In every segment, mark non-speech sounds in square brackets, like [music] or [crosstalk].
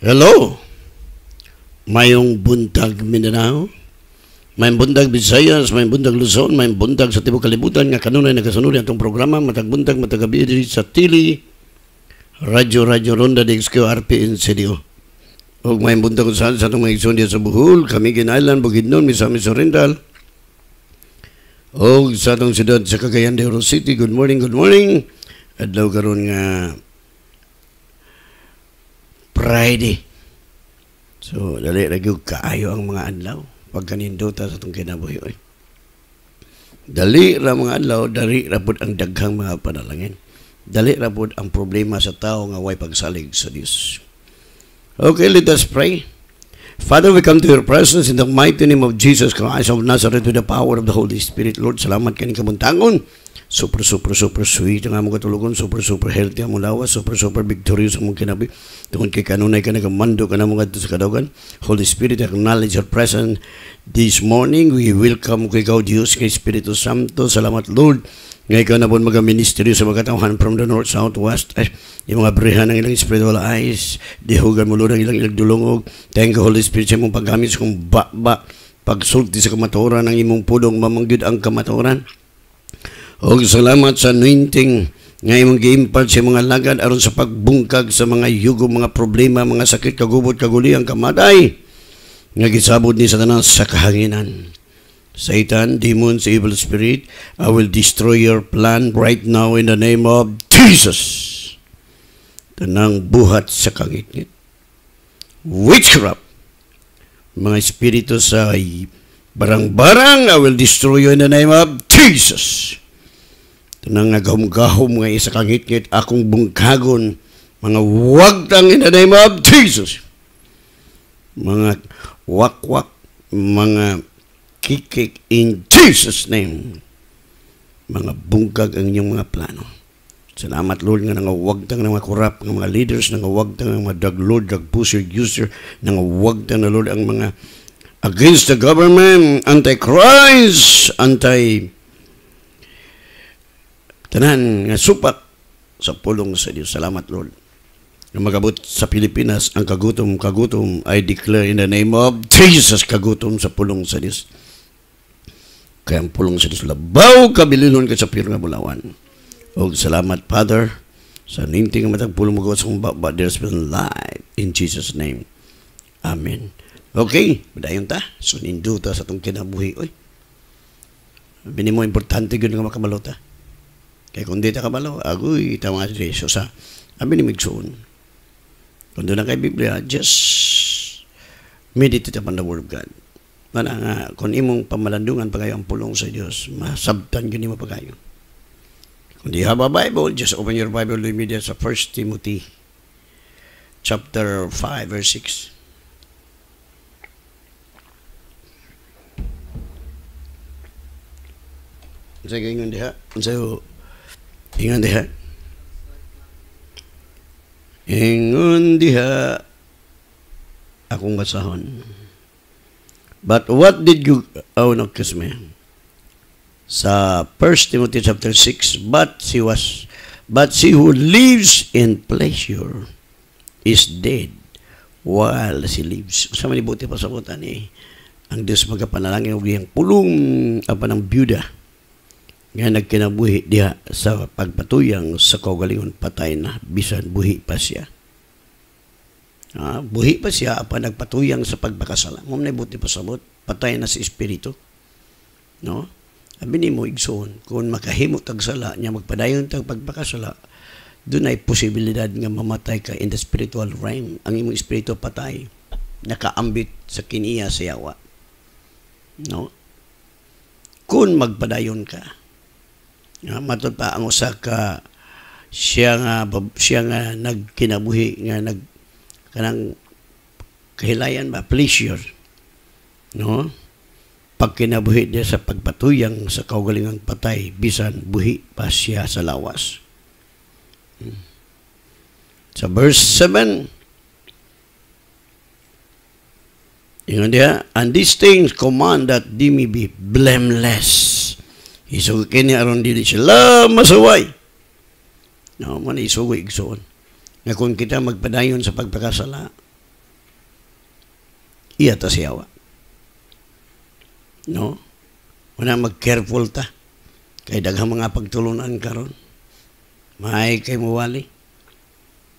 Hello! Mayong buntag Mindanao, May buntag Visayas, may buntag Luzon, may buntag sa Tibok Kalibutan, nga kanunay nagkasunod atong programa, matag buntag, matag matagabi sa Tili, Radyo Radyo Ronda di XQRP in CDO. Og may buntag saan sa itong mga igsoon sa Bohol, Kamigin Island, Bukidnon, Misamis Oriental, Og sa itong siyudad sa Cagayan de Oro City, good morning, good morning, adlaw karon nga Friday. So, dali lagi kaayo ang mga adlaw pag kaninduta sa itong kinabuhi. Eh. Dali ra mga adlaw, dali ra pud ang daghang mga panalangin. Dali ra pud ang problema sa tao nga way pagsalig sa Dios. Okay, let us pray. Father, we come to your presence in the mighty name of Jesus Christ of Nazareth with the power of the Holy Spirit. Lord, salamat kaning kabuntangon. Super, super, super sweet ang among katulugon. Super, super healthy ang lawa. Super, super victorious ang kinabi. Tungon kay kanunay ka nagamando ka namong ato sa kadogan. Holy Spirit, acknowledge your presence this morning. We welcome kay God, Diyos, kay Espiritu Santo. Salamat, Lord. Ngayon ka na po mag-ministry sa mga katawan from the north, south, west. Ay, yung mga brihan ng ilang spiritual eyes, dihugan mo lang ilang ilang dulungog. Thank you, Holy Spirit, sa imong paggamit sa kong ba-ba. Pagsulti sa kamatoran ng imong pulong, mamanggid ang kamatoran. O salamat sa anointing nga imong giimpal sa mga lagad aron sa pagbungkag sa mga yugo, mga problema, mga sakit, kagubot, kaguli, ang kamatay nga gisabot ni Satanas sa kahanginan. Satan, demons, evil spirit, I will destroy your plan right now in the name of Jesus. Tanang buhat sa kangitngit. Witchcraft. Mga espiritu sa barang-barang, I will destroy you in the name of Jesus. Tanang nagahom-gahom nga isa kangitngit, akong bungkagon, mga wagtang in the name of Jesus. Mga wakwak, -wak, mga kikik in Jesus name. Mga bungkag ang inyong mga plano. Salamat Lord nga nga wagtang nga mga korap, nga mga leaders, nga wagtang nga mga drug lord, drug pusher, user, nga wagtang na Lord ang mga against the government, anti-Christ, anti tanan nga supak sa pulong sa Dios. Salamat Lord. Nga magabot sa Pilipinas ang kagutom-kagutom I declare in the name of Jesus kagutom sa pulong sa Dios. Kaya ang pulong sa labaw, kabililon ka sa pirma bulawan. O salamat, Father, sa ninting nga matang pulong magawa sa kong baba, there's been life in Jesus' name. Amen. Okay, madayon ta. So, ta sa itong kinabuhi. Uy, bini mo importante yun nga makamalo ta. Kaya kung di ta kamalo, agoy, ita mga Jesus sa amin ni Migsoon. Kung doon na kay Biblia, just meditate upon the Word of God na nga kung imong pamalandungan pagayo ang pulong sa Dios masabtan gyud nimo pagayo kun di have Bible just open your Bible immediately sa 1 Timothy chapter 5 verse 6 Sige, ingon diha. So, ingon diha. Ingon diha akong basahon. But what did you, oh no, excuse me, sa 1 Timothy chapter 6, but she was, but she who lives in pleasure is dead while she lives. Sa manibuti pa sa kutan eh, ang Diyos magapanalangin og diyang pulong apa ang byuda nga nagkinabuhi diha sa pagpatuyang sa kogalingon patay na bisan buhi pa siya. Ah, buhi pa siya pa nagpatuyang sa pagpakasala. Mom na buti pasabot, patay na si espiritu. No? Abi ni mo igsoon kun makahimo tag sala nya magpadayon tag pagpakasala, doon ay posibilidad nga mamatay ka in the spiritual realm. Ang imong espiritu patay nakaambit sa kiniya sa yawa. No? Kun magpadayon ka. Ah, matod pa ang usa ka siya nga siya nga nagkinabuhi nga nag kanang kahilayan ba pleasure no pag kinabuhi niya sa pagpatuyang sa kaugalingang patay bisan buhi pa siya sa lawas hmm. sa verse 7 Ingon dia, and these things command that they may be blameless. Isugay kini aron dili sila masaway. No, man isugay igsoon nga kung kita magpadayon sa pagpakasala, iya ta siyawa. No? Una mag-careful ta. Kay daghang mga pagtulunan karon. May kay mawali.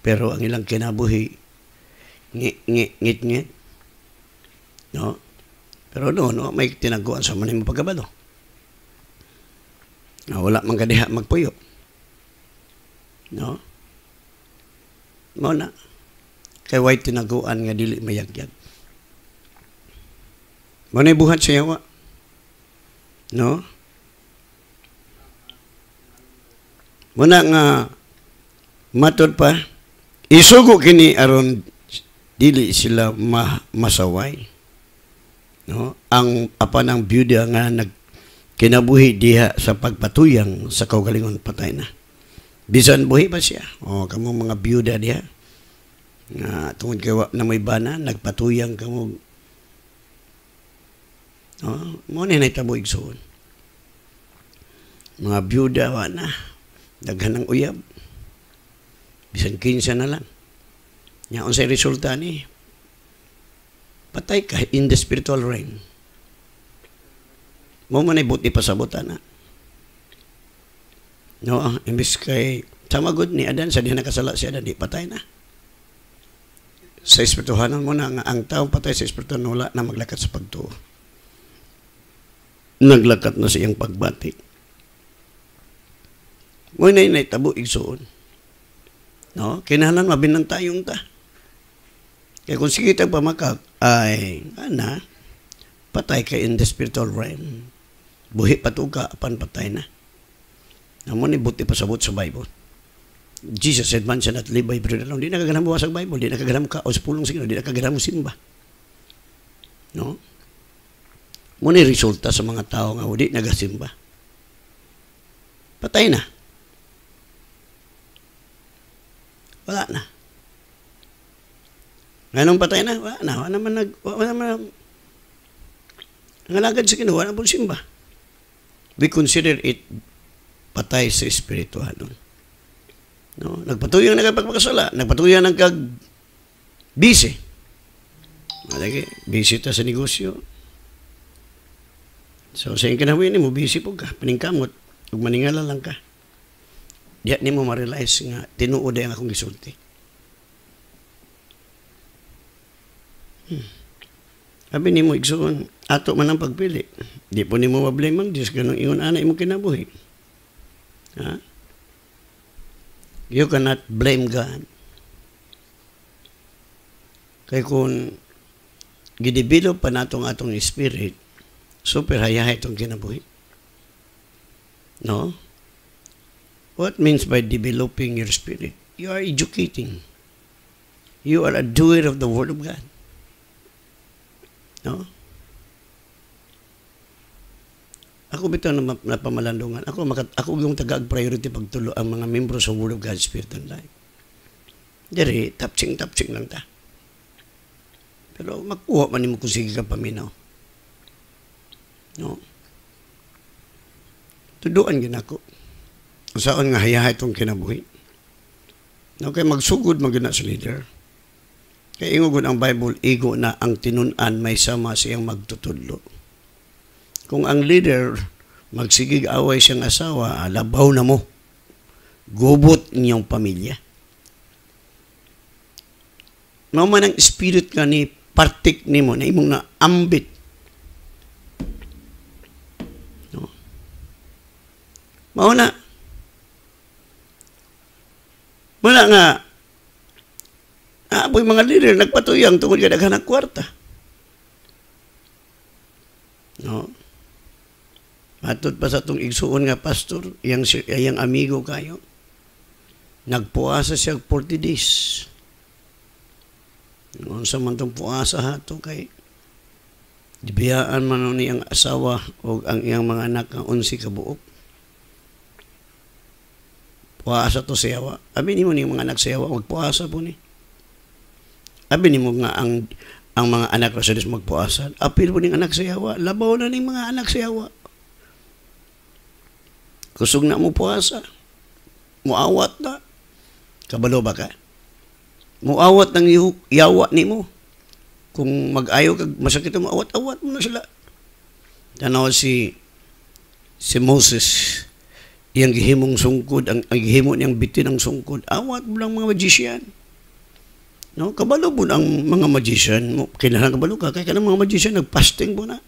Pero ang ilang kinabuhi, ngit, ngit, ngit, ngit. No? Pero no, no, may tinaguan sa manim pagkabado. Na wala man kadiha magpuyo. No? Mo na. Kay way tinaguan nga dili mayagyag. Mo na buhat siya wa. No? Mo na nga matod pa isugo kini aron dili sila ma masaway. No? Ang apa ng byuda nga nag kinabuhi diha sa pagpatuyang sa kaugalingon patay na. Bisan buhi pa siya. O, oh, kamo mga byuda niya. Na, tungod kay na may bana, nagpatuyang kamo. O, oh, muna na itabo igsoon. Mga byuda wa na. Daghan ng uyab. Bisan kinsa na lang. Nga, unsay resulta ni? Patay ka in the spiritual realm. Mo man ay buti pasabot na. No, imbis kay tamagod ni Adan, sa di nakasala si Adan, di patay na. Sa espirituhanan mo na, nga ang taong patay sa espirituhan, wala na maglakat sa pagtuo. Naglakat na siyang pagbati. Ngunit na tabu, igsuon. No? Kinahanan mabinang tayong ta. Kaya kung sige tag pamakak, ay, ana, patay ka in the spiritual realm. Buhi patuga, apan patay na. Amo ni buti pa pasabot sa Bible. Jesus said, man shall not live by bread alone. Di na kaganam mo sa Bible, di na ka, o sa pulong signo, di na kaganam mo sinba. No? Muna resulta sa mga tao nga, di nagasimba. Patay na. Wala na. Ngayon patay na, wala na. Wala naman nag, wala naman ang alagad sa kinuha na simba. We consider it patay sa espirituhan. No? Nagpatuyo ang nagpagpakasala, nagpatuyo ang kag busy. Malagi, busy ta sa negosyo. So, sa yung kinahawin mo, busy po ka, paningkamot, ug maningala lang ka. Diya ni mo ma-realize nga, tinuod ang akong gisulti. Hmm. Sabi ni mo, Igsoon, ato man ang pagpili. Di po ni mo mablame ang Diyos, ganong ingon anay mo kinabuhi. Huh? You cannot blame God. Kaya kung gidevelop pa natong atong spirit, super hayahay itong kinabuhi. No? What means by developing your spirit? You are educating. You are a doer of the Word of God. No? Ako bitaw na napamalandungan. Ako makat ako yung tagag priority pagtulo ang mga miyembro sa Word of God Spirit and Life. Diri tapsing tapsing lang ta. Pero magkuha man nimo kung sige ka paminaw. No. Tuduan gin ako. Usaon nga hayahay itong kinabuhi. No kay magsugod man gyud sa leader. Kay ingon ang Bible igo na ang tinunan may sama siyang magtutudlo. Kung ang leader, magsigig away siyang asawa, labaw na mo. Gubot niyong pamilya. Mao ang spirit ka ni partik nimo na imong na ambit. No. Mauna. na Muna nga, apoy mga leader, nagpatuyang tungkol ka naghanak kwarta. No? Matod pa sa itong igsuon nga pastor, yang, yang amigo kayo. Nagpuasa siya 40 days. Noon sa man itong puasa hato kay Dibiyaan man ni ang asawa o ang iyang mga anak nga unsi kabuok. Puasa to siyawa. Abi mo ni mga anak siyawa, magpuasa po ni. Abi mo nga ang ang mga anak sa magpuasa. Apil po ning anak siyawa, labaw na ning mga anak siyawa. Kusog na mo puhasa. Muawat na. Kabalo ba ka? Muawat ng yawa ni mo. Kung mag-ayaw kag masakit mo, awat-awat mo na sila. Tanaw si si Moses, iyang gihimong sungkod, ang, ang gihimo niyang bitin ang sungkod, awat mo lang mga magician. No, kabalo mo ang mga magician. Kailangan kabalo ka. Kaya ka ng mga magician, nagpasting mo na.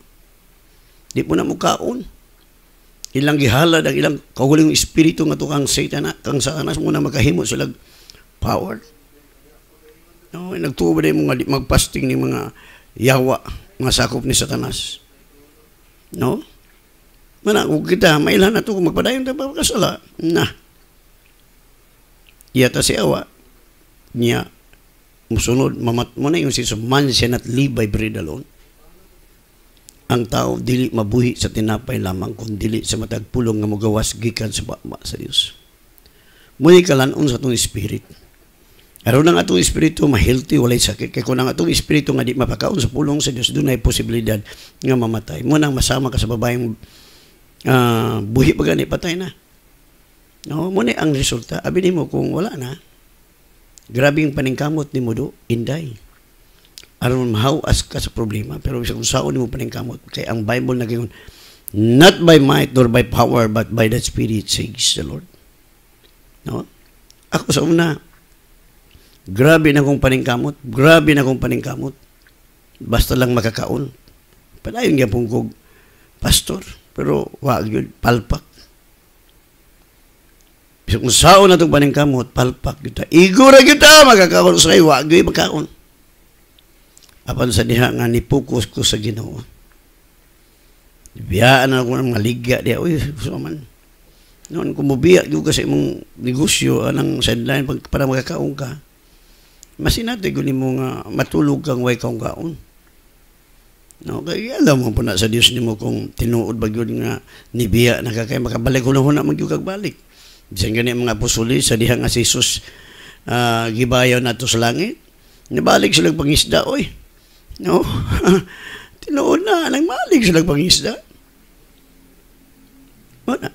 Di mo na mukaon ilang gihalad ang ilang kahuling espiritu nga tukang Satan kang Satanas mo na makahimo sila power. No, nagtuo ba mo magpasting ni mga yawa mga sakop ni Satanas. No? Mana kung kita mailan na to kung magpadayon ta kasala na. Iya ta si awa niya musunod mamat mo na yung si sumansya at live by bread alone ang tao dili mabuhi sa tinapay lamang kun dili sa matag pulong nga mogawas gikan sa baba sa Dios. Muni kalanon sa atong spirit. Aron ang atong espiritu ma-healthy walay sakit kay kun ang atong espiritu nga di mapakaon sa pulong sa Dios dunay posibilidad nga mamatay. Mo nang masama ka sa babaeng uh, buhi pa gani patay na. No, mo ang resulta. Abi nimo kung wala na. Grabe Grabing paningkamot nimo do inday aron mahawas ka sa problema pero bisag kung saon nimo paning kamot kay ang Bible nagingon not by might nor by power but by the spirit says the Lord no ako sa una grabe na kong paningkamot grabe na kong paningkamot basta lang makakaon padayon gyud pong kog pastor pero wa gyud palpak bisag kung saon natong paningkamot palpak gyud ta igura gyud ta makakaon sa wa gyud makakaon apan sa diha nga ni focus ko sa Ginoo biyaan na ko ng maligya diha uy so man noon kumubiya yung kasi imong negosyo anang sideline pag, para magkakaong ka masinati ko ni mo nga matulog kang way kaong kaon no kay alam mo po na sa Dios mo kung tinuod ba gyud nga nibiya nakakay makabalik hunahuna man gyud kagbalik bisan gani mga pusuli sa diha nga si Jesus uh, gibayaw nato sa langit nabalik sila pangisda oy No? [laughs] Tinuon na, nang malig sa pangisda. Wala.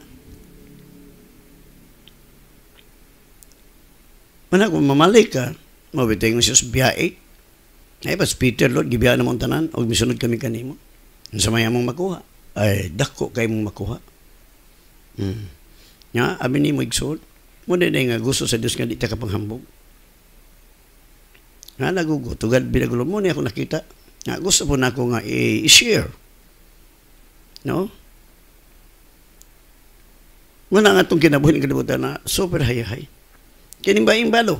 Wala kung mamalik ka, mabiting mo siya sa biyae. Ay, pas Peter, Lord, gibiya na mong tanan, o misunod kami kanimo. Ang samaya mong makuha. Ay, dako kay mong makuha. Hmm. Nga, abin ni mo igsoon. Muna na nga gusto sa Diyos nga di ta panghambog. Nga nagugo, tugad binagulo mo niya ako nakita na ah, gusto po na ako nga i-share. No? Muna nga itong kinabuhin ng kalibutan na super hayahay. Kinimba-imbalo.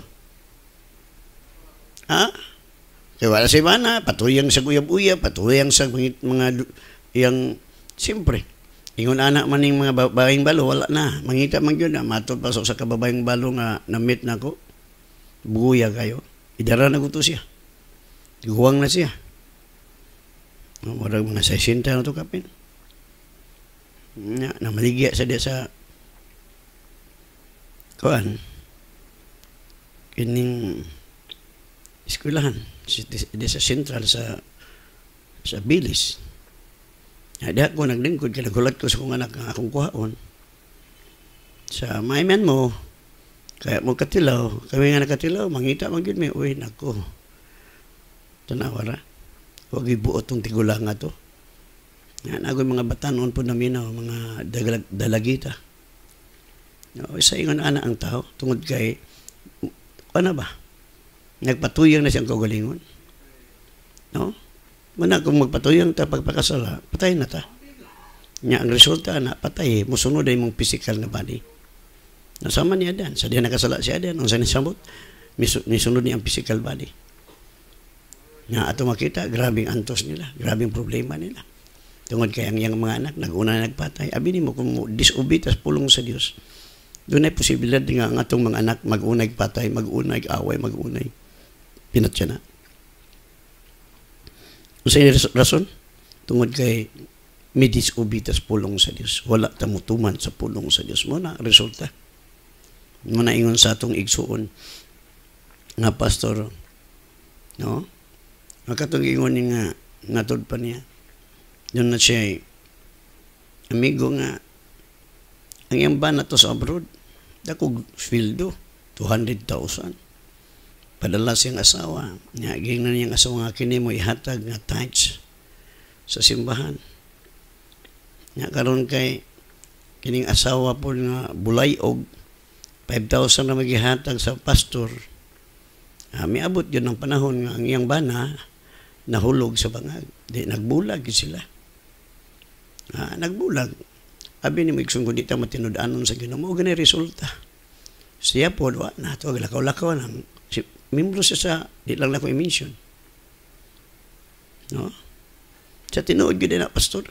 Ha? Kaya wala sa ibana, patuyang sa guyab-uyab, patuyang sa mga, mga yung, siyempre, ingon anak man yung mga babaeng balo, wala na. Mangita man yun na, matod pasok sa kababaeng balo nga na-meet na ko. Buya kayo. Idara na ko to siya. Guwang na siya. orang mengasai saya cinta tu kapin nak nama ligat saya desa kawan ini sekolahan desa sentral sa sa bilis ada aku nak dengkut kena kulat ku sekong anak aku kuhaun sa maiman mo kaya mo katilaw kami nga nakatilaw mangita mangit mi uwi naku tanawara Huwag ibuot tong tigulanga to. Yan, agoy mga bata noon po namin, oh, mga dalag, dalagita. No, isa ingon ana ang tao, tungod kay, ano ba? Nagpatuyang na siyang kagalingon. No? Muna kung magpatuyang ta pagpakasala, patay na ta. Nya, ang resulta na patay, musunod ay mong physical na body. Nasama niya dan, sa diyan nakasala siya dan, ang sanisambot, misunod niya ang physical body. Na ato makita, grabing antos nila, grabing problema nila. Tungod kay ang iyang mga anak, naguna na nagpatay. Abini mo, kung disobey, pulong sa Dios. Doon ay posibilidad nga ang atong mga anak mag patay, mag away, mag-unay pinatya na. Unsa rason? Tungod kay may disobey pulong sa Dios. Wala ta mutuman sa pulong sa Dios mo na resulta. Muna ingon sa atong igsuon nga pastor, no? Makatong ingon nga natud pa niya. Doon na siya amigo nga ang iyang ba na to sa abroad dako fildo 200,000 padala siyang asawa niya gingnan niyang asawa nga kini mo ihatag nga tithes sa simbahan nga karon kay kining asawa po nga bulayog 5,000 na magihatag sa pastor ah, may abot yun ng panahon nga ang iyang bana nahulog sa bangag. Di, nagbulag sila. Ha, nagbulag. Abi ni Mixon ko dito matinudanon sa ginamo. Ganay resulta. Siya po, wa, na to lakaw-lakaw ng si, membro siya sa, di lang na ko mention No? Sa tinuod yun na, pastor.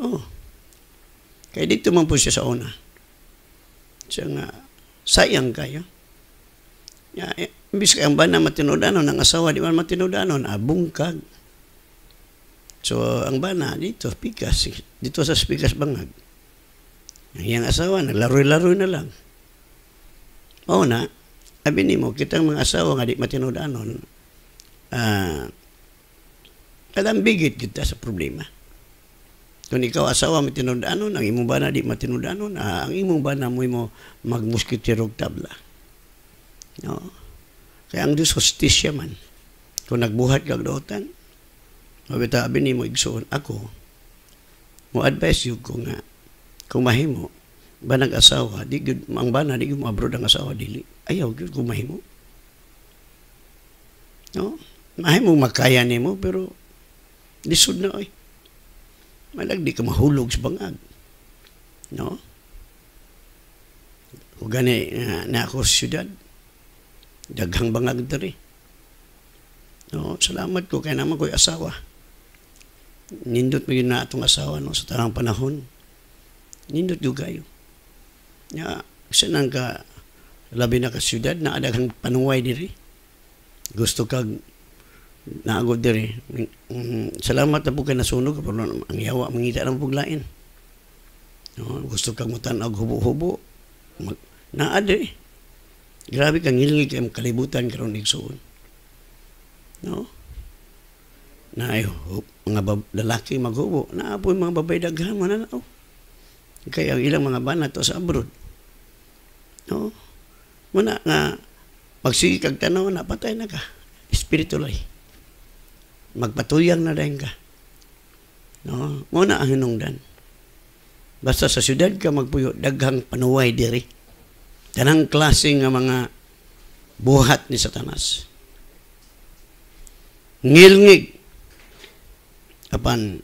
Oh. Kay dito man po siya sa una. Siya nga, sayang kayo. Ya, imbis kang ba na matinudanon ang asawa, di man matinudanon, abungkag. So, ang bana dito, pikas, dito sa pikas bangag. Ang iyang asawa, naglaro-laro na lang. Oo na, sabi ni mo, kitang mga asawa nga di matinudanon, ah, uh, bigit kita sa problema. Kung ikaw asawa matinudanon, ang imong bana di matinudanon, ah, ang imong bana mo mo magmuskitirog tabla. No? Kaya ang Diyos hostisya man. Kung nagbuhat kag dotan, mabitabi ni mo igsoon ako. Mo advice yun ko nga, kung mahimo, ba nag-asawa, di gud, ang bana, di mo abroad ang asawa, dili. Ayaw gud kung mahimo. No? Mahimo makaya ni mo, pero lisod na oy. Malag di ka mahulog sa bangag. No? Kung gani na, ah, na ako siyudad, Daghang bangag diri. No, salamat ko kay naman ko'y asawa. Nindot mo yun na atong asawa no, sa tarang panahon. Nindot yung kayo. Ya, sa nang ka, labi na ka syudad, na adaghang panuway diri. Gusto kag naagod diri. Mm, salamat na po kay nasunog, pero ang yawa, mangita ng puglain. No, gusto kag mutan og hubo-hubo. Mag, naa Grabe kang hilingig kay kalibutan karon igsuon. No? Naay mga bab- lalaki maghubo, naapoy mga babay daghan man na oh. Kay ang ilang mga bana to sa abroad. No? Muna nga pagsigi kag tanaw na patay na ka. Espiritual Magpatuyang na rin ka. No? Muna ang hinungdan. Basta sa syudad ka magpuyo, daghang panuway diri. Tanang klase nga mga buhat ni Satanas. Ngilngig. Apan,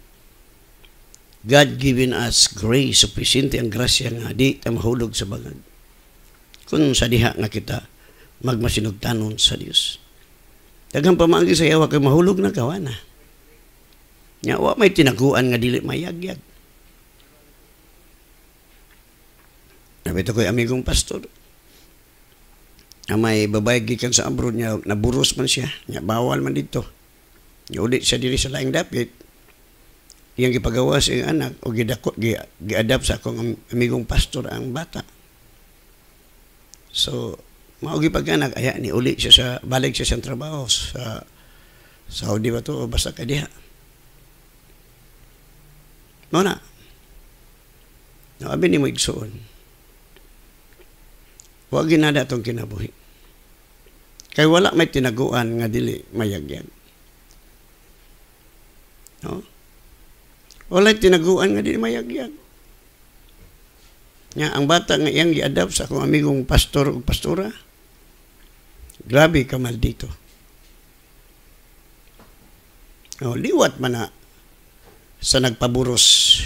God given us grace, sufficient ang grasya nga, di ta mahulog sa bangag. Kung sa diha nga kita, magmasinugtanon sa Dios. Daghang pamangi sa yawa kay mahulog na kawana. Nya wa may tinaguan nga dili mayagyag. Sabi ito ko'y amigong pastor na may babae gikan sa abroad niya naburos man siya nga bawal man dito giudit siya diri sa laing dapit iyang gipagawa sa iyang anak o gidakot gi, giadapt sa akong amigong pastor ang bata so pag anak aya ni uli siya sa balik siya sa trabaho sa Saudi ba to o basta ka diha mao na no abi ni mo igsuon Huwag ginada itong kinabuhi. Kay wala may tinaguan nga dili mayagyag. No? Wala tinaguan nga dili mayagyag. Nga ang bata nga iyang giadap sa akong amigong pastor o pastora, grabe ka maldito. dito. No, liwat man na sa nagpaburos,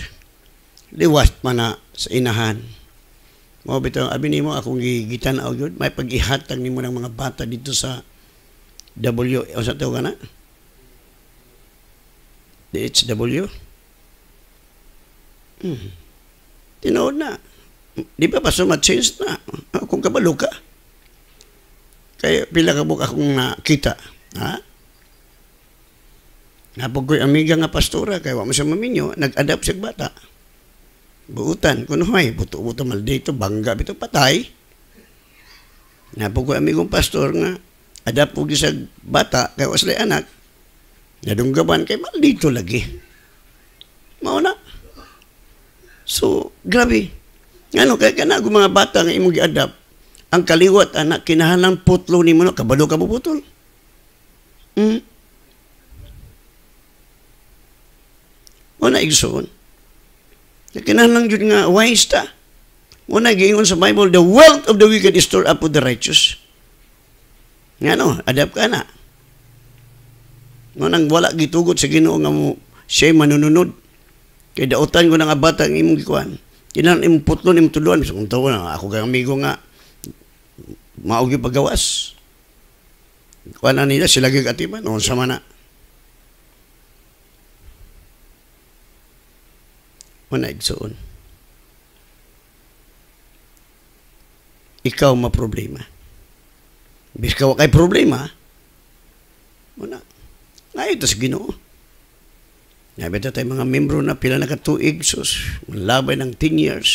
liwat man na sa inahan. Mo bitaw abi nimo akong gigitan og yun, may pag-ihatag nimo ng mga bata dito sa W o sa tawag na? DHW. Hmm. Tinood na. Di ba baso ma-change na? akong kabalo ka. Kaya pila ka mo akong nakita. Ha? Napag ko'y amiga nga pastora, kaya wak mo siya maminyo, nag-adapt siya bata. Buutan, kunuhay, ano, buto-buto dito bangga, bito patay. na Napo ko amigong pastor nga, adap po sa bata, kay wasli anak, na nadunggaban kay dito lagi. Mao na. So, grabe. Ngano kay kana mga bata nga imong giadap, ang kaliwat anak kinahalang putlo nimo no kabalo ka putol. Mm. na igsoon. Kinahanglan jud nga wise ta. Una giingon sa Bible, the wealth of the wicked is stored up for the righteous. Nga no, adapt ka na. Nga nang wala gitugot sa Ginoo nga mo siya manununod. Kay dautan ko na nga bata ang imong gikuan. Kinan imong putlon imong tuduan so kung tawo na ako kay amigo nga mao gyud pagawas. Kuan nila sila gyud atiman unsa man na. Una igsoon. Ikaw problema. Biskaw kay problema, muna, ngayon tas ginoo. Nabita tayo mga membro na pila na ka katuig, sus, labay ng 10 years.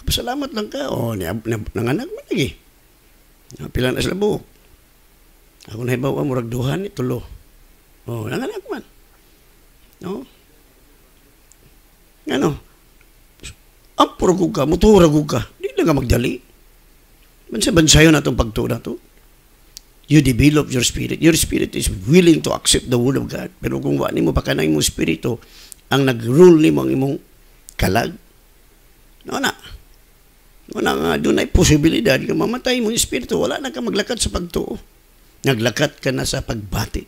Kapasalamat lang ka. O, oh, nanganak mo lagi. Ah, pila na sila buhok. Ako na ibawa, murag duhan ni tulo. O, oh, nanganak man. No? Oh, ano? Ampura ko ka, mutura ko ka. Hindi na ka magdali. Bansa-bansayo na itong pagtuna to. You develop your spirit. Your spirit is willing to accept the Word of God. Pero kung wani mo pa ka ng imong spirito, ang nag-rule ni mo ang imong kalag, no na. No na nga, doon ay posibilidad ka mamatay mo yung spirito. Wala na ka maglakat sa pagtuo. Naglakat ka na sa pagbati.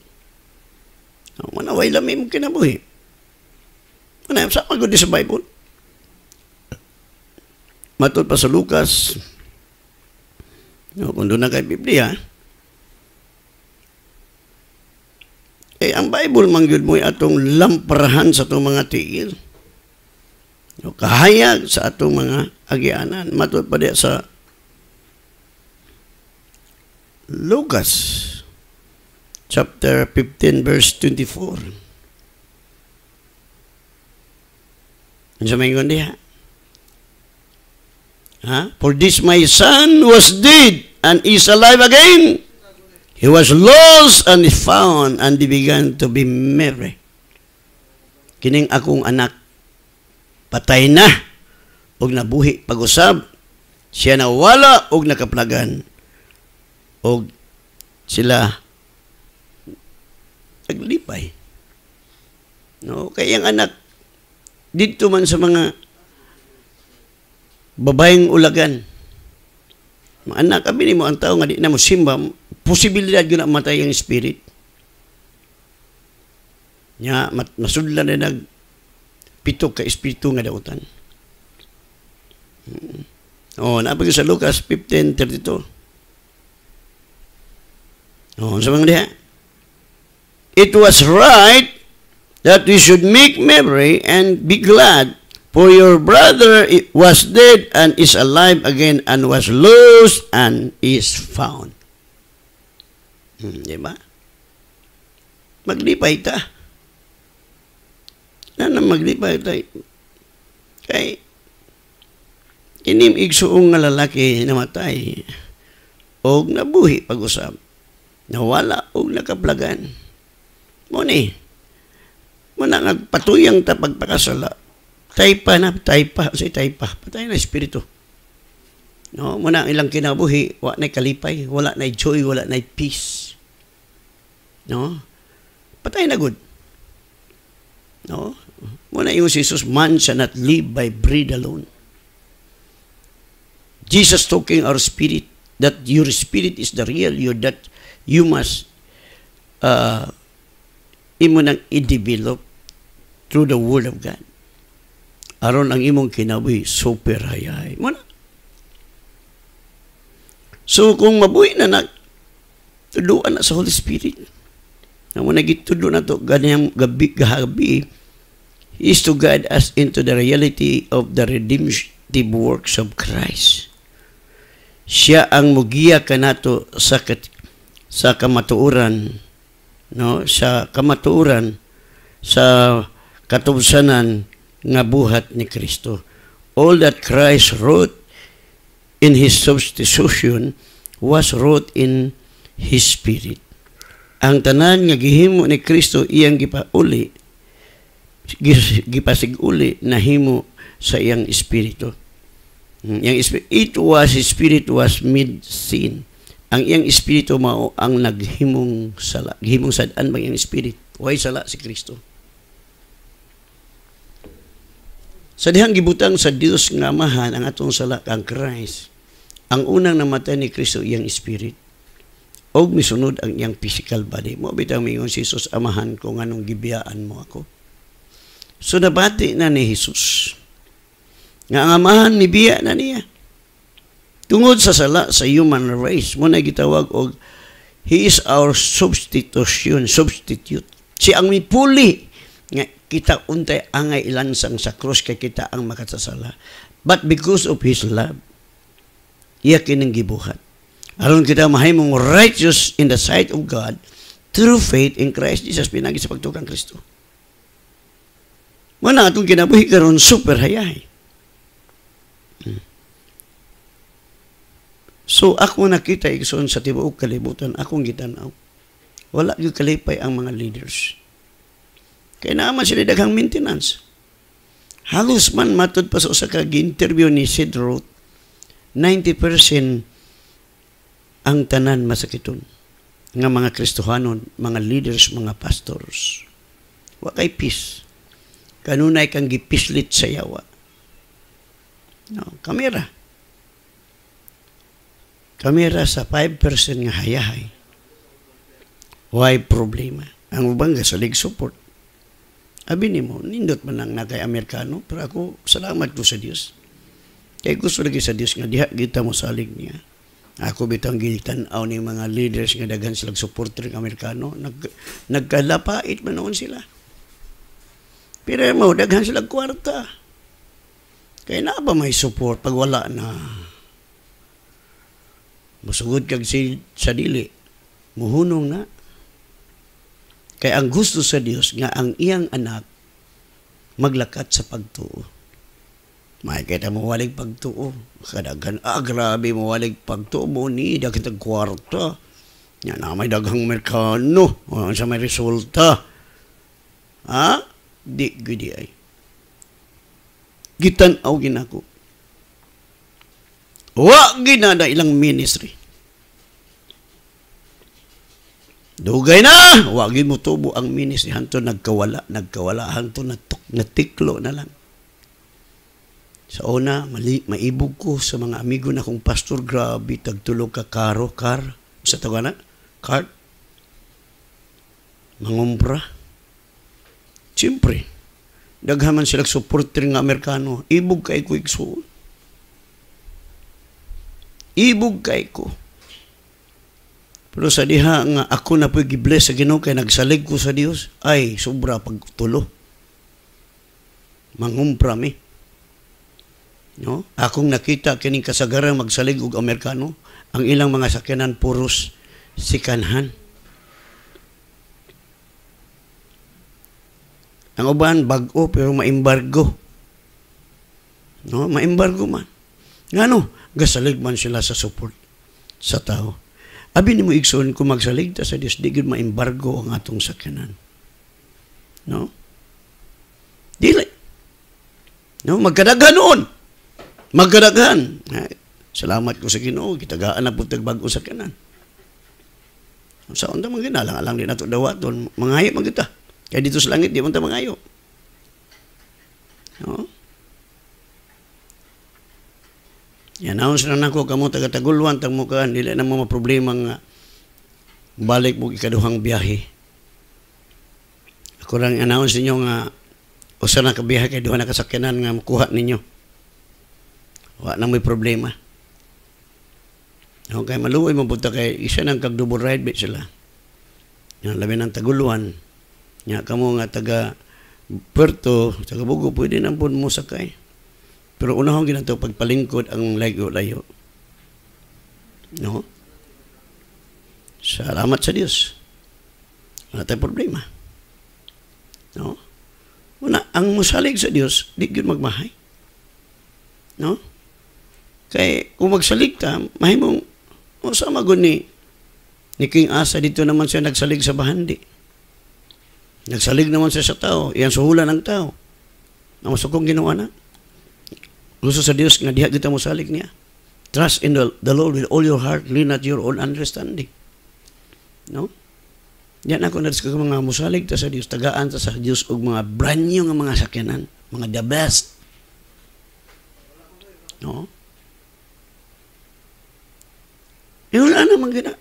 No, manaway lami mo kinabuhi. Ano, sa pagod sa Bible? Matod pa sa Lucas, no, kung doon na kay Biblia, eh, ang Bible, mangyod mo'y atong lamparahan sa itong mga tigil. No, kahayag sa atong mga agianan. Matod pa di sa Lucas chapter 15 verse 24. Sa may diha. Ha? For this my son was dead and is alive again. He was lost and is found and he began to be merry. Kining akong anak patay na og nabuhi pag-usab. Siya nawala og nakaplagan. Og sila naglipay. No, kay ang anak dito man sa mga babaeng ulagan, anak, abin mo ang tao nga di na mo simba, posibilidad yun na matay ang spirit. Nya, mat, nasudlan na nag pito ka espiritu nga dautan. Hmm. Oh, napag sa Lucas 15:32. Oh, sa mga diha. It was right that we should make memory and be glad, for your brother was dead and is alive again, and was lost and is found. Hmm, di ba? Maglipay ta. Na maglipay ta. Kay, inim igsuong nga lalaki namatay, og nabuhi pag-usap, nawala og nakaplagan. Muni, Muna nga, patuyang ta pagpakasala. Taypa na, taypa. Say taypa. Patay na espiritu. No, muna ang ilang kinabuhi, wa na kalipay, wala na joy, wala na peace. No? Patay na good. No? Muna yung si Jesus, man shall not live by bread alone. Jesus talking our spirit, that your spirit is the real you, that you must uh, imo nang i-develop through the Word of God. Aron ang imong kinabuhi, super hayay. Muna. So, kung mabuhi na na, tuduan na sa Holy Spirit. Na mo nagitudo na to, ganyang gabi, gahabi, is to guide us into the reality of the redemptive works of Christ. Siya ang mugiya kanato sa kat, sa kamatuoran no sa kamatuoran sa katubsanan nga buhat ni Kristo. All that Christ wrote in His substitution was wrote in His Spirit. Ang tanan nga gihimo ni Kristo iyang gipauli, gipasiguli na himo sa iyang espiritu. Hmm, Yang it was his spirit was made sin. Ang iyang espiritu mao ang naghimong sala. Gihimong sadaan bang iyang spirit? Why sala si Kristo? Sa dihang gibutang sa Dios nga amahan ang atong sala kang Christ. Ang unang namatay ni Kristo iyang spirit. Og misunod ang iyang physical body. Mo bitaw mingon si Jesus amahan ko nganong gibiyaan mo ako. So nabati na ni Jesus nga ang amahan ni biya na niya. Tungod sa sala sa human race, mo na gitawag og He is our substitution, substitute. Si ang mipuli nga kita untay angay ilansang sa cross kay kita ang makatasala. But because of His love, iya kinang gibuhat. Aron kita mahimong righteous in the sight of God through faith in Christ Jesus pinagi sa pagtukang Kristo. Muna atong kinabuhi karon super hayahay. Hmm. So ako nakita igsoon sa tibuok kalibutan akong gitanaw. Wala gyud kalipay ang mga leaders Kay naman sila daghang maintenance. Halos man matod pa sa usa ka interview ni Sid Roth, 90% ang tanan masakiton nga mga Kristohanon, mga leaders, mga pastors. Wa kay peace. Kanunay kang gipislit sa yawa. No, kamera. Kamera sa 5% nga hayahay. Why problema? Ang ubang gasalig support. Abi ni nindot man lang na kay Amerikano, pero ako, salamat ko sa Dios. Kay gusto lagi sa Dios nga diha kita mo salig niya. Ako bitang gilitan-aw ni mga leaders nga daghan sila supporter ng Amerikano, nag, nagkalapait man noon sila. Pero mo, daghan sila kwarta. Kay na ba may support pag wala na? Musugod kag si, sa dili. Muhunong na. Kaya ang gusto sa Dios nga ang iyang anak maglakat sa pagtuo. Makikita mo walig pagtuo. Kadagan, ah, grabe mo walig pagtuo mo ni, dagkitag kwarta. Yan na may daghang merkano. O, sa may resulta. Ha? Di, gudi ay. Gitanaw ginako. Wa ginada ilang ministry. Dugay na! Wagi mo tubo ang minis ni Hanto. Nagkawala, nagkawala. Hanton natuk, natiklo na lang. Sa una, mali, maibog ko sa mga amigo na kong pastor. Grabe, tagtulog ka karo, kar. Sa tawa na? Cart. Mangumpra. Siyempre, daghaman sila supporter nga Amerikano. Ibog kay ko iksuon. Ibog kay ko. Pero sa diha nga ako na po gibless sa Ginoo kay nagsalig ko sa Dios, ay sobra pagtulo. Mangumpra mi. No? Akong nakita kining kasagarang magsalig og Amerikano, ang ilang mga sakyanan puros sikanhan. Ang uban bag-o pero maembargo. No, maembargo man. Ngano, gasalig man sila sa support sa tao. Abi nimo igsoon ko magsaligta sa Dios di gid maembargo ang atong sakyanan. No? Dili. No, magkadaghan noon. Magkadaghan. Salamat ko sa Ginoo, gitagaan na pud bag-o sakyanan. Sa unta man ginalang alang din nato dawaton, mangayo man kita. Kay dito sa langit di man ta mangayo. No? Yan, naon sila nako kamo taga Taguluan tag mukaan dili na mo problema nga balik mo ikaduhang biyahe. Ako lang announce ninyo nga usa na kabiyahe kay duha na kasakyanan nga makuha ninyo. Wa na may problema. No, kay maluoy mo buta kay isa nang kag double ride bit sila. Nga labi nang Taguluan. Nga kamo nga taga Puerto, taga Bugo pwede na pud mo sakay. Pero unahon ginato pagpalingkod ang layo-layo. No? Salamat sa Dios. Wala tayong problema. No? Una, ang musalig sa Dios, di gyud magmahay. No? Kay kung magsalig ka, mahimong o sa magon ni ni King Asa dito naman siya nagsalig sa bahandi. Nagsalig naman siya sa tao, iyan suhulan ang tao. Ang masukong ginawa na. Gusto sa Dios nga diha kita mosalig niya. Trust in the, the Lord with all your heart, lean not your own understanding. No? Yan ako na ka mga musalig ta sa Dios, tagaan ta sa Dios og mga brand new nga mga sakyanan, mga the best. No? E wala naman gina.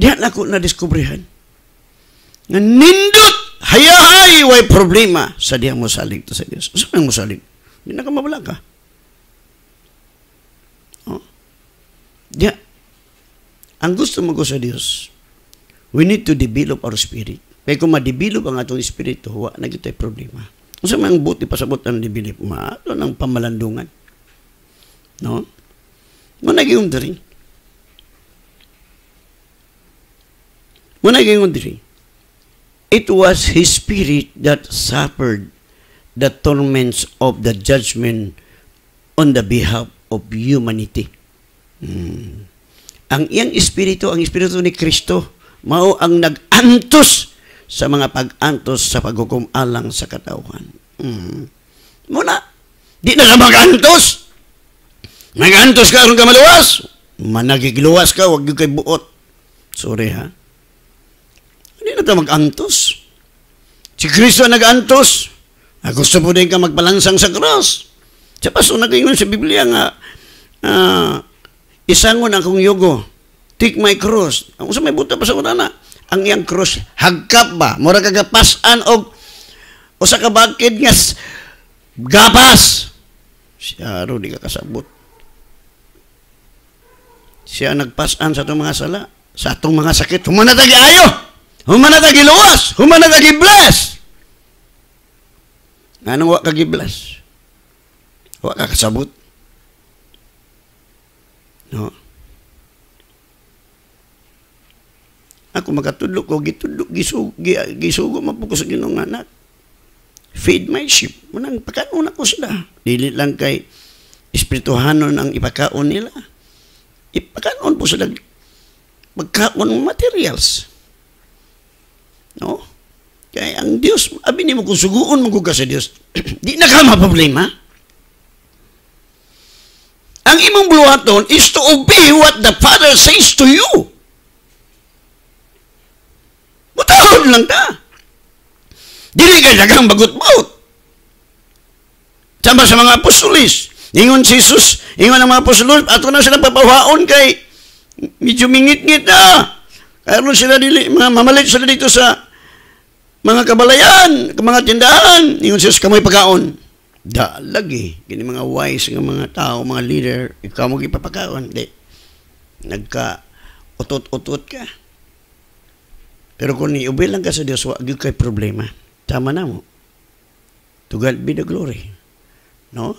Diyan ako na diskubrihan nga nindot hayahay way problema sa diya musalig ta sa Dios. Sa so, mga musalig hindi na ka mabalaga. Oh. Yeah. Ang gusto mo ko sa Dios, we need to develop our spirit. Kaya kung ma-develop ang atong espiritu, wa na kita problema. Kung sa mga buti pasabot ang develop, maano ng pamalandungan. No? Mo na gayong Mo na gayong It was His Spirit that suffered the torments of the judgment on the behalf of humanity. Hmm. Ang iyang espiritu, ang espiritu ni Kristo, mao ang nagantos sa mga pag-antos sa paghukumalang sa katawan. Hmm. Muna, di na mag-antos. magantos. antos ka, aron ka maluwas. Managigluwas ka, wag yung kay buot. Sorry ha. Hindi na ito mag-antos. Si Kristo nag-antos. Ah, gusto mo din ka magpalansang sa cross. Sa paso, nagayon sa Biblia nga, uh, isangon akong yogo, take my cross. Ang usa may buta pa sa unana, ang iyang cross, hagkap ba? Mura kagapasan og o sa kabakid nga gapas. Siya ro, di ka kasabot. Siya nagpasan sa itong mga sala, sa itong mga sakit. Humanatag ayo! Humanatag iluwas! Humanatag bless! Nga nang wak kagiblas. Wak kakasabot. No. Ako makatudlo ko, gitudlo, gisugo, gisugo mapuko sa ginong anak. Feed my sheep. Munang pagkaon ako sila. Dilit lang kay espirituhanon ang ipakaon nila. Ipakaon po sila pagkaon ng materials. No? Kaya ang Dios, abi nimo kung suguon mo ka sa Dios, [clears throat] di na ka problema. Ang imong buluhaton is to obey what the Father says to you. Mutahod lang ta. Dili kay daghang bagot-baot. Sama sa mga apostolis, ingon si Jesus, ingon ang mga apostolis, ato na sila papawaon kay medyo mingit-ngit na. Karon sila dili, mga mamalit sila dito sa mga kabalayan, mga tindahan, ingon Sus kamoy pagkaon. Dalagi, eh. Kini mga wise nga mga tao, mga leader, ikaw mo gipapakaon. Di. Nagka utot-utot ka. Pero kung niubay lang ka sa Dios, wag kay problema. Tama na mo. To God be the glory. No?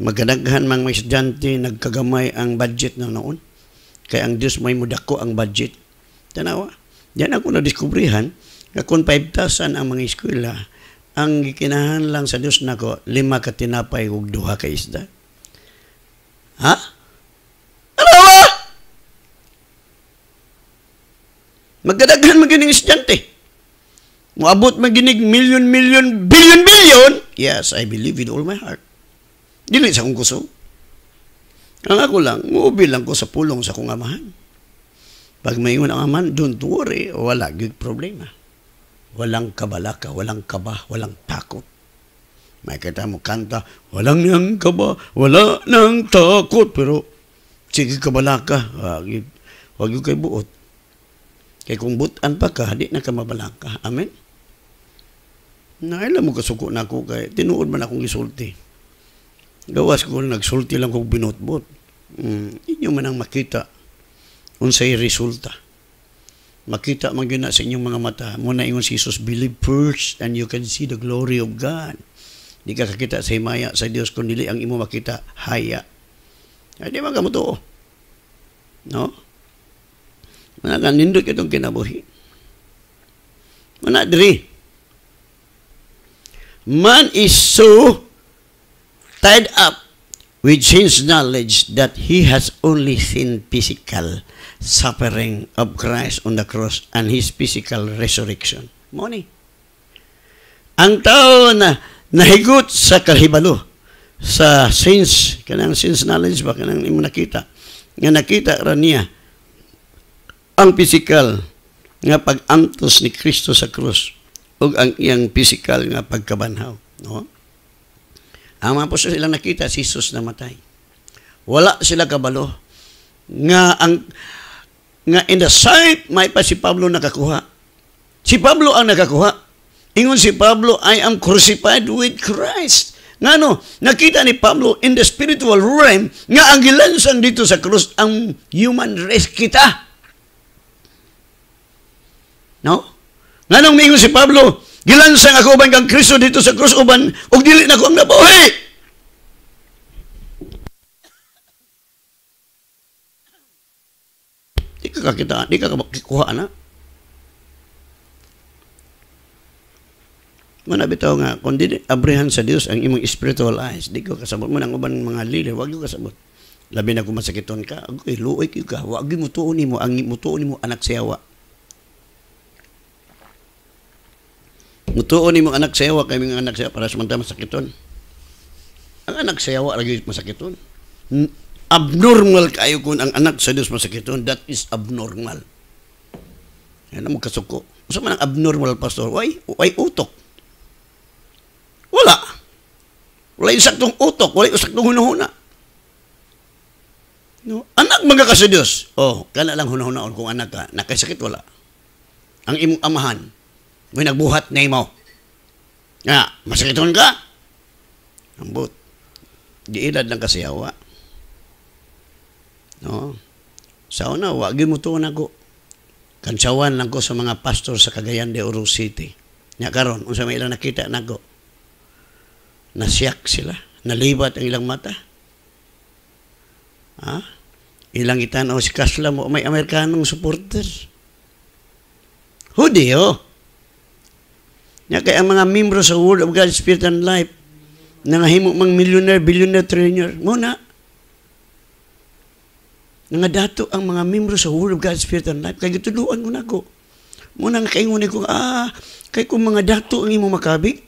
Magadaghan mga may estudyante, nagkagamay ang budget na noon. Kaya ang Dios may mudako ang budget. Tanawa. Yan ako na diskubrihan nga kung 5,000 ang mga eskwela, ang gikinahan lang sa Dios nako lima ka tinapay ug duha ka isda. Ha? Ano ba? Magdadaghan magining estudyante. Muabot magining million million billion billion. Yes, I believe with all my heart. Dili sa kong gusto. Ang ako lang, muubi lang ko sa pulong sa akong amahan. Pag mayon ang aman, don't worry, wala gyud problema walang kabalaka, walang kaba, walang takot. May Makikita mo kanta, walang nang kaba, wala nang takot. Pero, sige kabalaka, wag, wag yung kay buot. Kaya kung butan pa ka, di na ka mabalaka. Amen? Nakailan mo kasuko na ako kay tinuod man akong isulti. Gawas ko nagsulti lang kong binotbot. Mm, inyo man ang makita unsay resulta makita magyuna sa inyong mga mata Muna na ingon si Jesus believe first and you can see the glory of God di ka kakita sa himaya sa Dios kun dili ang imo makita haya ay di man kamo to no mga nindot itong kinabuhi mana diri man is so tied up with his knowledge that he has only seen physical suffering of Christ on the cross and his physical resurrection. Money. Ang tao na nahigot sa kahibalo, sa sense, kanang sense knowledge ba, kanang imo nakita, nga nakita ra niya ang physical nga pag-antos ni Kristo sa krus ug ang iyang physical nga pagkabanhaw. No? Ang mga puso silang nakita, si Jesus namatay. Wala sila kabalo. Nga, ang, nga in the sight, may pa si Pablo nakakuha. Si Pablo ang nakakuha. Ingon si Pablo, I am crucified with Christ. Nga no, nakita ni Pablo in the spiritual realm nga ang gilansan dito sa krus ang human race kita. No? Nga nung mingon si Pablo, Gilansang ako uban kang Kristo dito sa krus uban ug dili na ko ang nabuhi. Di ka kita, di ka kuha na. Muna bitaw nga, kung di abrihan sa Dios ang imong spiritual eyes, di ko kasabot mo ng uban mga lili, wag ko kasabot. Labi na kung masakiton ka, agoy, luoy ka, wag mo tuon mo, ang mo tuon mo anak siyawa. Mutuon ni mga anak sayawa kay mga anak sayawa para sa samantala masakiton. Ang anak sayawa lagi masakiton. Abnormal kayo kun ang anak sa Dios masakiton. That is abnormal. Yan ang magkasuko. Gusto man ang abnormal, Pastor. Why? Why utok? Wala. Wala yung saktong utok. Wala yung saktong hunahuna. No? Anak mga Diyos. Oh, kana lang hunahuna kung anak ka. Nakaisakit, wala. Ang imong amahan. May nagbuhat na imo. Nga, masakiton ka? Ambot. Di ilad lang kasi awa. Ah. No? Sa una, wagin mo to na ko. Kansawan lang ko sa mga pastor sa Cagayan de Oro City. Nga karon, unsa may ilang nakita na ko. Nasiyak sila. Nalibat ang ilang mata. Ha? Ilang itanaw si Kasla mo, may Amerikanong supporter. Hudi, oh. Nya kay ang mga membro sa World of God, Spirit and Life, na nahimo mang millionaire, billionaire, trillionaire, muna, nga dato ang mga membro sa World of God, Spirit and Life, kay gituluan ko na ko. Muna nga kaingon ko, ah, kay kung mga dato ang imo makabig,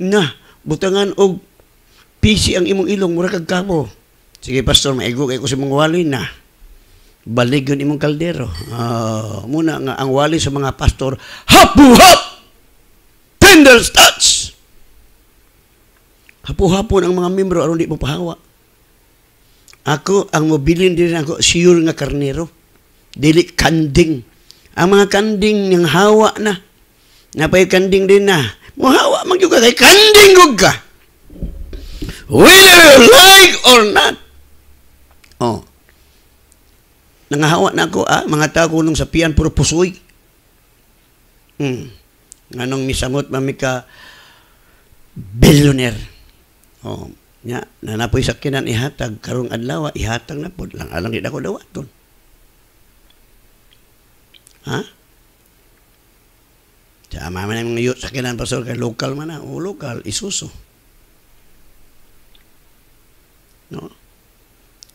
na, butangan og PC ang imong ilong, mura kag Sige, pastor, maigo kay ko sa mong wali na. Balik yun imong kaldero. Uh, muna nga, ang wali sa mga pastor, hapu-hap! tremendous touch. Hapo-hapon ang mga membro aron di mo pahawa. Ako ang mobilin din ako sure nga karnero. Dili kanding. Ang mga kanding nang hawa na. Napay kanding din na. man gyud kay kanding gug ka. Whether you like or not. Oh. Nangahawa na ako ah, mga tao ko nung sapian puro pusoy. Hmm nganong misamot mami ka billionaire. Oh, nya nanapoy sa kinan ihatag karong adlaw ihatag na pod lang alang di ako dawaton. Ha? Sa mama na mga youth sa kinan pastor kay local man na, o local isuso. No?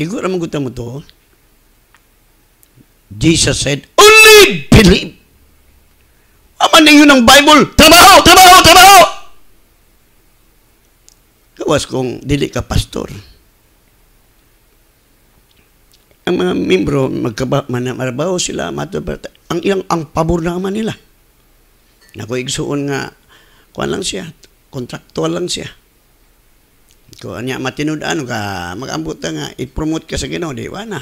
Igor ang magutan mo to. Jesus said, only believe. Aman ninyo ng Bible, trabaho, trabaho, trabaho! Kawas kung dili ka pastor. Ang mga membro, magkaba, manamarbaho sila, matabarta. Ang ilang ang pabor na naman nila. Nakuigsuon nga, kuan lang siya, kontraktual lang siya. Ko anya matinud-an ka magambot nga i-promote ka sa Ginoo di wala.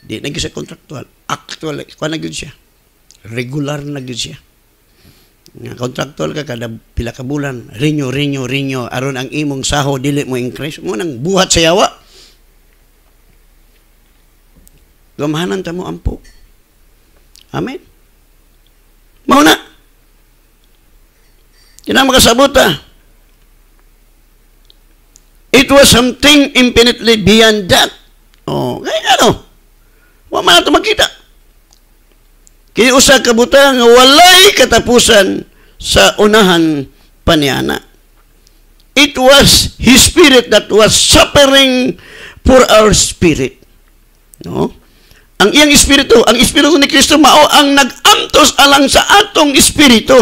Di na sa kontraktual. Actual kuan na gyud siya regular na gyud siya nga kontraktor ka kada pila ka bulan renew renew renew aron ang imong saho dili mo increase mo nang buhat sa yawa gamhanan ta mo ampo amen mao na kina makasabot ta ah. it was something infinitely beyond that oh kaya ano wa man makita Kay usa ka butang walay katapusan sa unahan paniana. It was His Spirit that was suffering for our spirit. No? Ang iyang espiritu, ang espiritu ni Kristo mao ang nagamtos alang sa atong espiritu.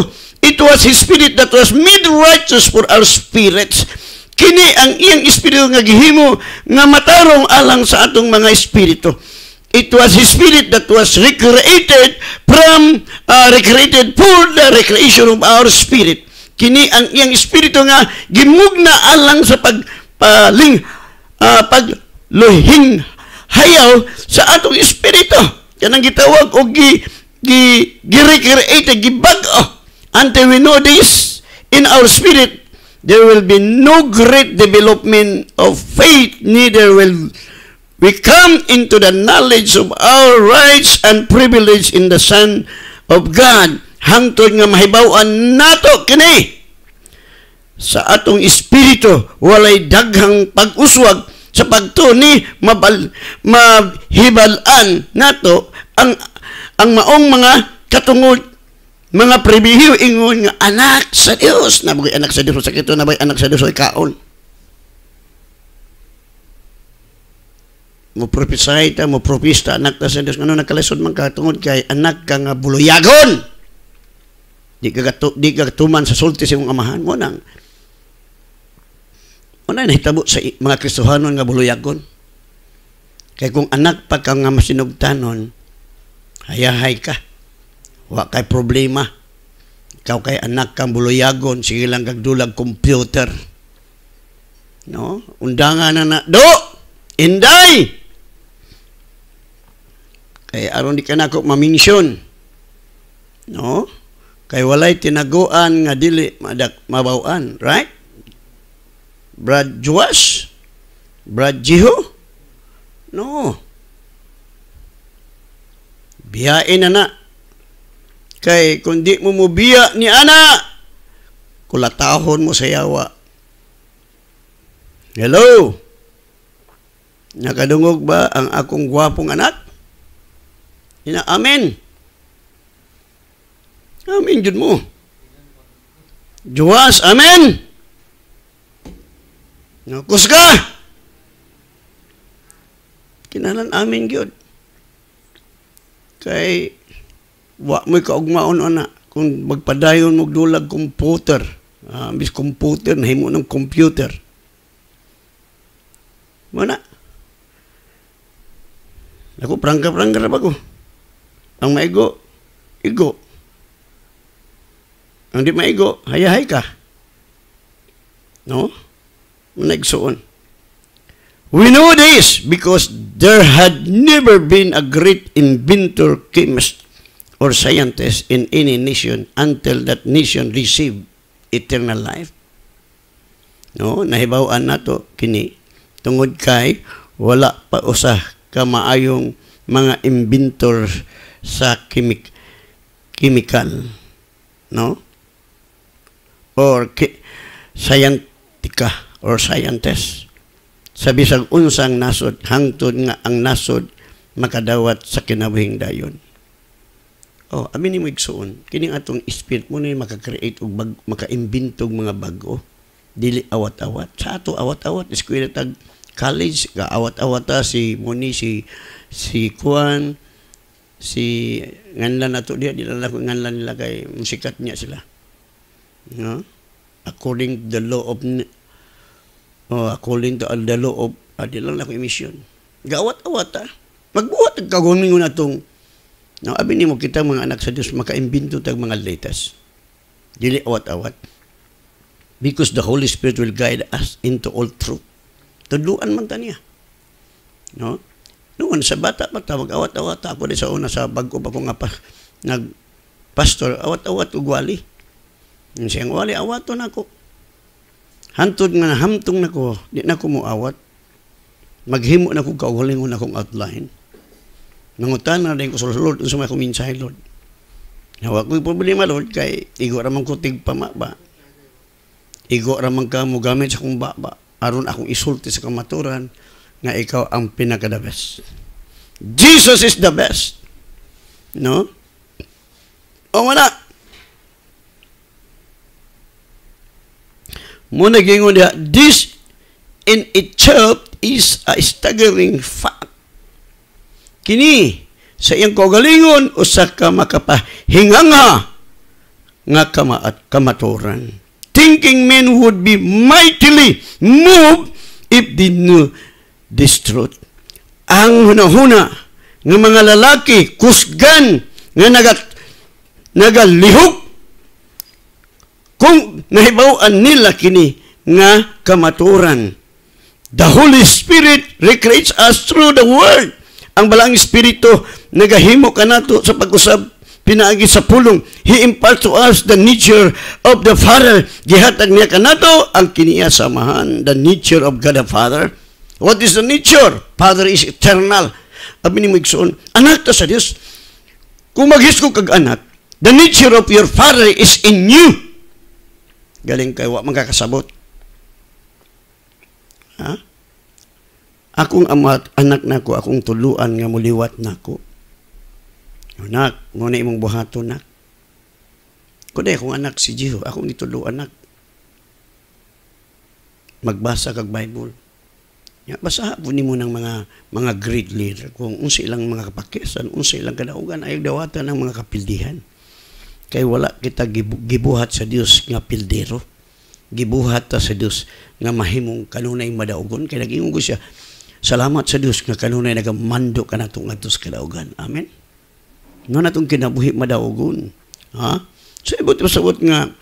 It was His Spirit that was made righteous for our spirits. Kini ang iyang espiritu nga gihimo nga matarong alang sa atong mga espiritu. It was His Spirit that was recreated from uh, recreated for the recreation of our spirit. Kini ang iyang espiritu nga gimugna alang sa pag paling uh, uh pagluhing hayaw sa atong espiritu. Yan ang gitawag og gi gi gi-recreated, gibag-o. Until we know this in our spirit, there will be no great development of faith, neither will we come into the knowledge of our rights and privilege in the Son of God. Hangtod nga mahibawan nato kini sa atong espiritu walay daghang pag-uswag sa pagto ni mabal, mahibalan nato ang ang maong mga katungod mga pribihiyo ingon nga anak sa Dios na anak sa Dios sa kito na anak sa Dios ay kaon mo prophesy ta, mo propista, anak ta sa Diyos, ano nakalisod man ka, tungod kay anak ka nga buluyagon. Di ka, di ka tuman sa sulti sa imong amahan mo nang. unay na hitabo sa mga Kristohanon nga buluyagon. Kay kung anak pa ka nga masinugtanon, hayahay ka. Wa kay problema. Ikaw kay anak kang buluyagon, sige lang kagdulag computer. No? Undangan na na, do! Inday! Kay aron di ko mamensyon. No? Kay walay tinaguan nga dili madak mabawan, right? Brad juas Brad Jeho? No. Biyain na na. Kay kundi mo mubiya ni ana, kulatahon mo sa yawa. Hello? Nakadungog ba ang akong gwapong anak? Ina, amen. Amen, jud mo. Juwas, amen. Nakus kusga. Kinalan amen gyud. Kay wa mo kaugmaon ana kung magpadayon mo dulag computer. Ah, bis computer na himo ng computer. Mana? Ako prangka-prangka na ba ko? Ang maigo, igo. Ang di maigo, hayahay ka. No? Nagsuon. We know this because there had never been a great inventor, chemist, or scientist in any nation until that nation received eternal life. No, nahibawaan na to kini tungod kay wala pa usah kamaayong mga inventors sa kimik chemical no or ki- or scientist sa bisag unsang nasod hangtod nga ang nasod makadawat sa kinabuhing dayon oh amin mo igsuon kining atong spirit mo ni maka og bag, maka mga bago dili awat-awat sa ato awat-awat eskwela tag college ga awat-awat ta si Moni si si Kuan si nganlan ato dia di lalako nganlan nila kay musikat niya sila no according the law of oh, according to the law of ah, di lalako emission gawat-awat ah. magbuhat ang kagumin ko na itong no, abin mo kita mga anak sa Diyos makaimbinto tag mga latest dili awat-awat because the Holy Spirit will guide us into all truth tuduan man ta niya no noon sa bata, pagtawag, awat-awat ako din sa una sa bagko pa ko nga pa, pastor awat-awat ugwali. Siyang wali, awat na ako. Hantud nga hamtong nako di nako mo awat. Maghimo na ko kaugalingon na kong outline. Nangutan na rin ko sa Lord, sa mga kuminsay, Lord. Nawa ko'y problema, Lord, kay igo ramang ko tigpamaba. ba. Igo ramang ka mo gamit sa kong baba. Aron akong isulti sa kamaturan na ikaw ang pinaka the best. Jesus is the best. No? O wala. Muna gingon niya, this in itself is a staggering fact. Kini, sa iyang kogalingon o sa kamakapahinganga nga kama at kamaturan. Thinking men would be mightily moved if they knew this truth. Ang hunahuna ng mga lalaki, kusgan, nga nagat, nagalihok, kung nahibawaan nila kini nga kamaturan. The Holy Spirit recreates us through the Word. Ang balang Espiritu, nagahimo kanato sa pag-usab pinaagi sa pulong. He imparts to us the nature of the Father. Gihatag niya kanato ang kiniya samahan, the nature of God the Father. What is the nature? Father is eternal. Abi ni mo igsoon, anak ta sa Dios. Kung maghisgo kag anak, the nature of your father is in you. Galing kay wa magkakasabot. Ha? Akong amat anak nako, akong tuluan nga muliwat nako. Anak, muna imong buhaton nak. Kuday akong anak si Jeho, akong nituluan nak. Magbasa kag Bible Ya, basta hapon mo ng mga mga great leader kung unsa ilang mga kapakisan, unsa ilang kadaugan ay dawata ang mga kapildihan. Kay wala kita gibu gibuhat sa Dios nga pildero. Gibuhat ta sa Dios nga mahimong kanunay madaugon kay naging ingon ko siya. Salamat sa Dios nga kanunay nagamando ka natong atos kadaugan. Amen. Nga natong kinabuhi madaugon. Ha? So ibot pasabot nga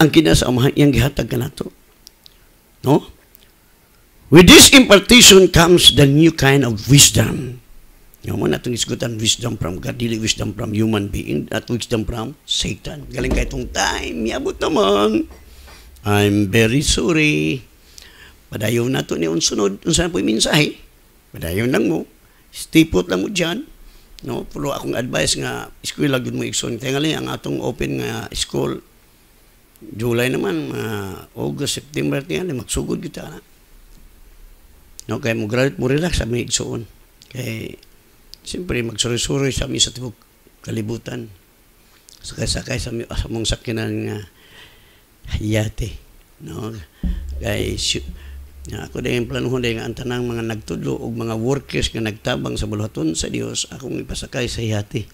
ang kinasa kinasamahan yang gihatag kanato. No? With this impartation comes the new kind of wisdom. Yung mo natong isgutan wisdom from God, dili wisdom from human being, at wisdom from Satan. Galing kay itong time, yabot naman. I'm very sorry. Padayon na ito ni unsunod, Unsan po yung mensahe? Padayon lang mo. Stipot lang mo dyan. No, pulo akong advice nga school lagod mo ikson. Tingali ang atong open nga school July naman, uh, August, September tingali magsugod kita na. No, kay mo graduate mo relax sa mga igsoon. Kay siyempre magsuri-suri sa mga sa tibok kalibutan. Sakay-sakay sa mga sa mong sakinan nga hayate. No, kay nga ako din yung planuhon din ang tanang mga nagtudlo o mga workers nga nagtabang sa bulhaton sa Dios akong ipasakay sa hayate.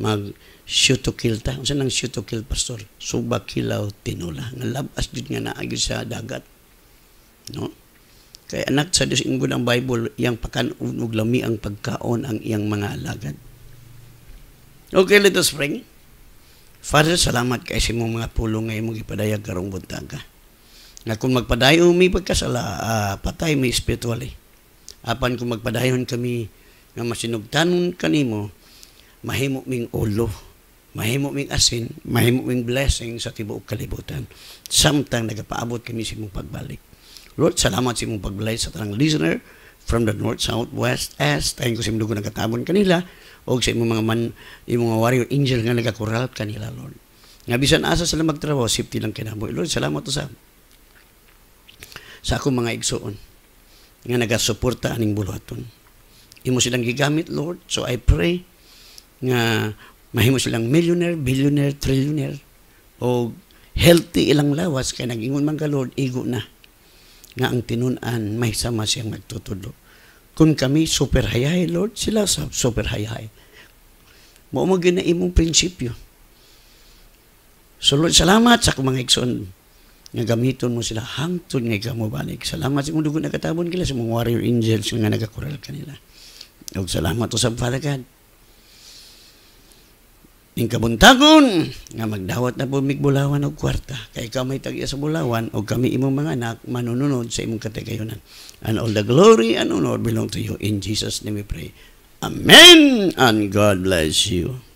mag shoot to kill ta unsa nang shoot to kill pastor Subakilaw tinula nga labas jud nga naagi sa dagat no Kay anak sa disinggon ang Bible, yang pakan ug lami ang pagkaon ang iyang mga alagad. Okay, let us pray. Father, salamat kay sa imong mga pulong ngayon mong ipadayag karong buntaga. Nga kung magpadayon mi pagkasala, uh, patay mi spiritually. Eh. Apan kung magpadayon kami nga masinugtanon kanimo, mahimo ming ulo, mahimo ming asin, mahimo ming blessing sa tibuok kalibutan. Samtang nagapaabot kami sa imong pagbalik. Lord, salamat sa imong pagbalay sa tanang listener from the north, south, west, east. Tayong ko sa imong nagatabon kanila o sa imong mga man, imong mga warrior angel nga nagakural kanila, Lord. Nga bisan asa sila magtrabaho, safety lang kinabuhi. Lord, salamat sa sa akong mga igsoon nga nagasuporta aning buluhaton. Imo silang gigamit, Lord. So I pray nga mahimo silang millionaire, billionaire, trillionaire o healthy ilang lawas kay nagingon man ka Lord, igo na nga ang tinunan may sama siyang magtutudlo. Kung kami super superhayahay, Lord, sila sa superhayahay. Mao mo na imong prinsipyo. So Lord, salamat sa mga igsoon nga gamiton mo sila hangtod nga ikamo balik. Salamat sa imong dugo na katabon kila sa mga warrior angels nga nagakural kanila. Og salamat sa Father God ning kabuntagon nga magdawat na po bulawan og kwarta kay kamay tag-iya sa bulawan og kami imong mga anak manununod sa imong katikayonan and all the glory and honor belong to you in Jesus name we pray amen and god bless you